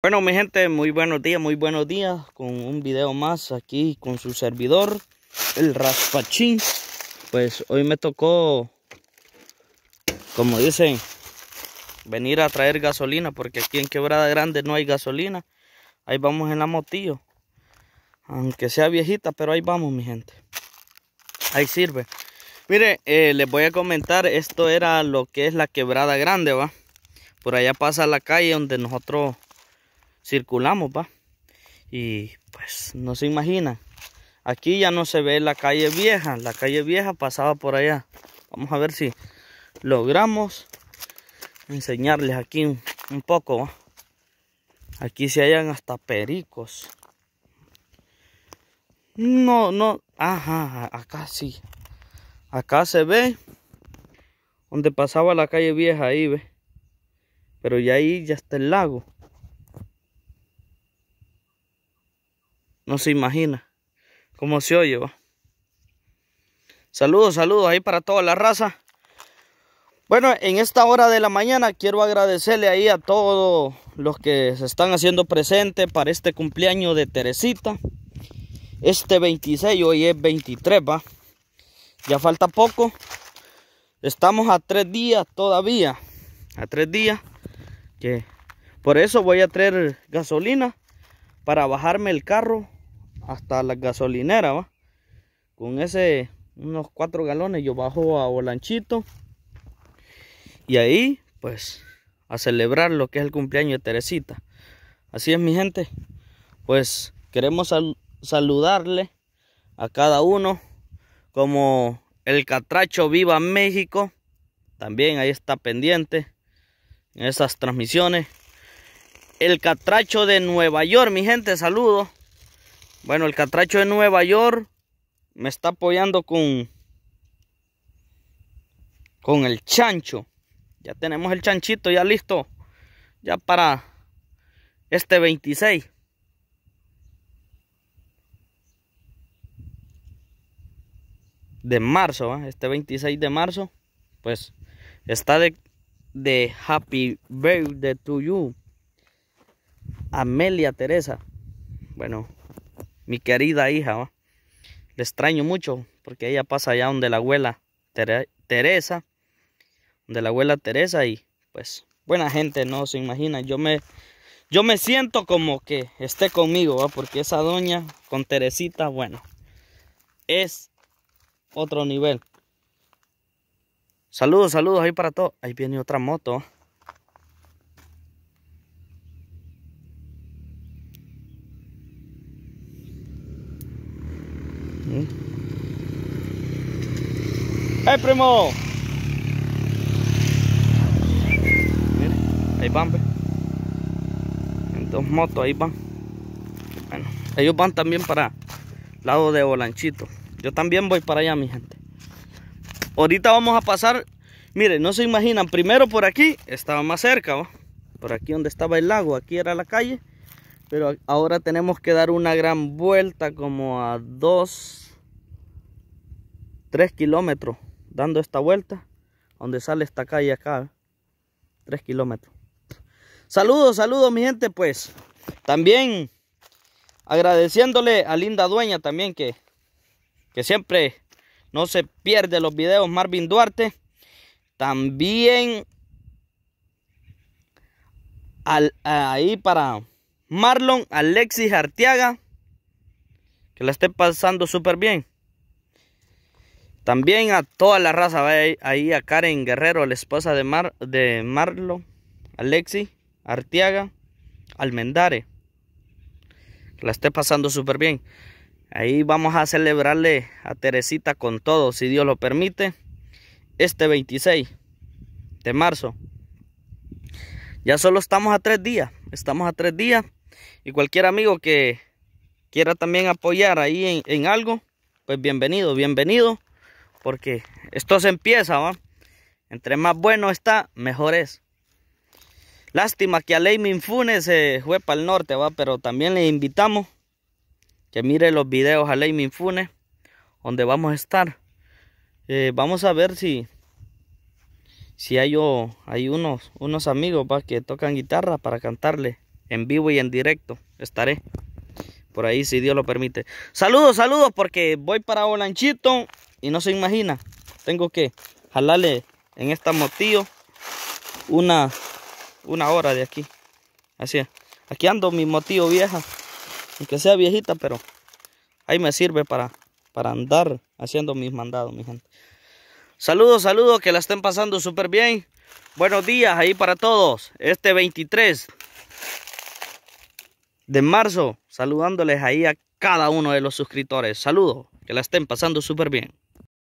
Bueno mi gente, muy buenos días, muy buenos días con un video más aquí con su servidor, el Raspachín. Pues hoy me tocó, como dicen, venir a traer gasolina porque aquí en Quebrada Grande no hay gasolina. Ahí vamos en la motillo, aunque sea viejita, pero ahí vamos mi gente. Ahí sirve. Mire, eh, les voy a comentar, esto era lo que es la Quebrada Grande, ¿va? Por allá pasa la calle donde nosotros circulamos, va. Y pues no se imagina. Aquí ya no se ve la calle vieja. La calle vieja pasaba por allá. Vamos a ver si logramos enseñarles aquí un, poco. Aquí se hallan hasta pericos. No, no. Ajá, acá sí. Acá se ve donde pasaba la calle vieja ahí, ve. Pero ya ahí ya está el lago. No se imagina cómo se oye, va. Saludos, saludos ahí para toda la raza. Bueno, en esta hora de la mañana quiero agradecerle ahí a todos los que se están haciendo presente para este cumpleaños de Teresita. Este 26, hoy es 23, va. Ya falta poco. Estamos a tres días todavía. A tres días. Que por eso voy a traer gasolina para bajarme el carro hasta la gasolinera, ¿va? Con ese, unos cuatro galones, yo bajo a Bolanchito Y ahí, pues, a celebrar lo que es el cumpleaños de Teresita. Así es, mi gente. Pues queremos saludarle a cada uno como el catracho Viva México. También ahí está pendiente en esas transmisiones. El catracho de Nueva York, mi gente, saludo bueno, el catracho de Nueva York me está apoyando con, con el chancho. Ya tenemos el chanchito ya listo. Ya para este 26. De marzo, este 26 de marzo. Pues está de, de Happy Birthday to You. Amelia Teresa. Bueno, mi querida hija. Le extraño mucho porque ella pasa allá donde la abuela Teresa, donde la abuela Teresa y pues buena gente, no se imagina. Yo me, yo me siento como que esté conmigo, ¿va? porque esa doña con Teresita, bueno, es otro nivel. Saludos, saludos ahí para todos. Ahí viene otra moto. ¡Hey, primo! ahí van, En dos motos, ahí van. Bueno, ellos van también para lado de Bolanchito. Yo también voy para allá, mi gente. Ahorita vamos a pasar. Miren, no se imaginan. Primero por aquí estaba más cerca, ¿va? Por aquí donde estaba el lago. Aquí era la calle. Pero ahora tenemos que dar una gran vuelta como a dos, tres kilómetros dando esta vuelta, donde sale esta calle acá, 3 kilómetros. Saludos, saludos mi gente, pues también agradeciéndole a Linda Dueña también que, que siempre no se pierde los videos Marvin Duarte. También ahí para Marlon Alexis Artiaga. que la esté pasando súper bien. También a toda la raza, ahí a Karen Guerrero, la esposa de, Mar, de Marlo, Alexi, Artiaga, Almendare. La esté pasando súper bien. Ahí vamos a celebrarle a Teresita con todo, si Dios lo permite, este 26 de marzo. Ya solo estamos a tres días, estamos a tres días. Y cualquier amigo que quiera también apoyar ahí en algo, pues bienvenido, bienvenido porque esto se empieza, ¿va? Entre más bueno está, mejor es. Lástima que a Leymin Funes se fue para el norte, ¿va? Pero también le invitamos que mire los videos a Leymin Funes, donde vamos a estar. Eh, vamos a ver si, si hay, hay unos, unos amigos ¿va? que tocan guitarra para cantarle en vivo y en directo. Estaré por ahí si Dios lo permite. Saludos, saludos, porque voy para Olanchito y no se imagina tengo que jalarle en esta motillo una una hora de aquí así aquí ando mi motillo vieja aunque sea viejita pero ahí me sirve para para andar haciendo mis mandados mi gente saludos saludos que la estén pasando súper bien buenos días ahí para todos este 23 de marzo saludándoles ahí a cada uno de los suscriptores saludos que la estén pasando súper bien